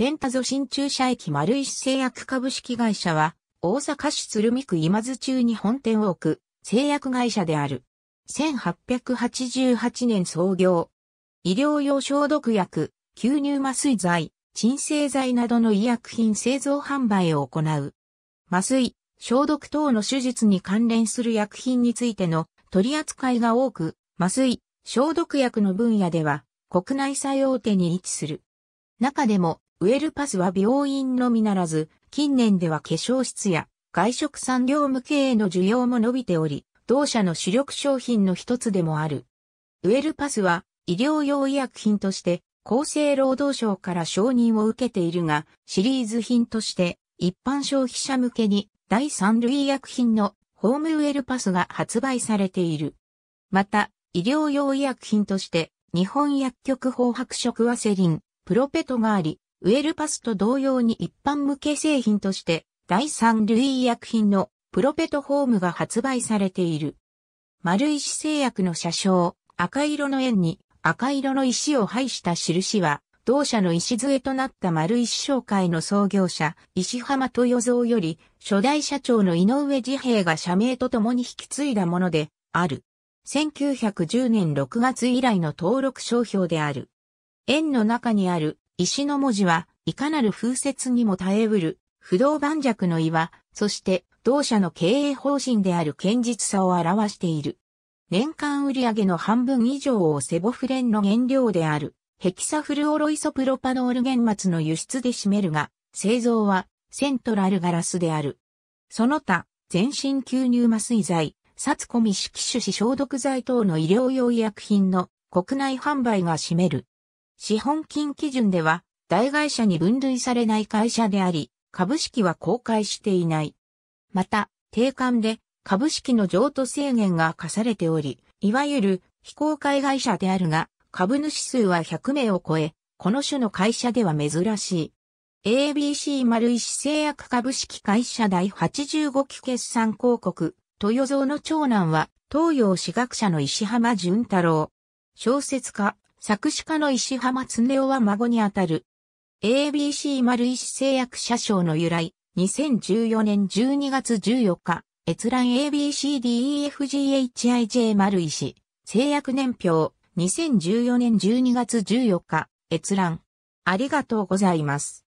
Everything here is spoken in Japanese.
ペンタゾ新中社駅丸石製薬株式会社は、大阪市鶴見区今津中に本店を置く製薬会社である。1888年創業。医療用消毒薬、吸入麻酔剤、鎮静剤などの医薬品製造販売を行う。麻酔、消毒等の手術に関連する薬品についての取り扱いが多く、麻酔、消毒薬の分野では国内最大手に位置する。中でもウェルパスは病院のみならず、近年では化粧室や外食産業向けへの需要も伸びており、同社の主力商品の一つでもある。ウェルパスは医療用医薬品として厚生労働省から承認を受けているが、シリーズ品として一般消費者向けに第三類医薬品のホームウェルパスが発売されている。また、医療用医薬品として日本薬局法白色ワセリン、プロペトがあり、ウェルパスと同様に一般向け製品として、第三類医薬品のプロペトホームが発売されている。丸石製薬の車掌、赤色の円に赤色の石を配した印は、同社の礎となった丸石商会の創業者、石浜豊造より、初代社長の井上治平が社名と共に引き継いだもので、ある。1910年6月以来の登録商標である。円の中にある石の文字は、いかなる風雪にも耐えうる、不動盤石の岩、そして、同社の経営方針である堅実さを表している。年間売上の半分以上をセボフレンの原料である、ヘキサフルオロイソプロパノール原末の輸出で占めるが、製造は、セントラルガラスである。その他、全身吸入麻酔剤、殺コミ色種子消毒剤等の医療用医薬品の国内販売が占める。資本金基準では、大会社に分類されない会社であり、株式は公開していない。また、定款で株式の譲渡制限が課されており、いわゆる非公開会社であるが、株主数は100名を超え、この種の会社では珍しい。ABC 丸石製薬株式会社第85期決算広告、豊造の長男は東洋史学者の石浜淳太郎。小説家、作詞家の石浜恒夫は孫にあたる。ABC 丸石製薬社賞の由来、2014年12月14日、閲覧 ABCDEFGHIJ 丸石、製薬年表、2014年12月14日、閲覧。ありがとうございます。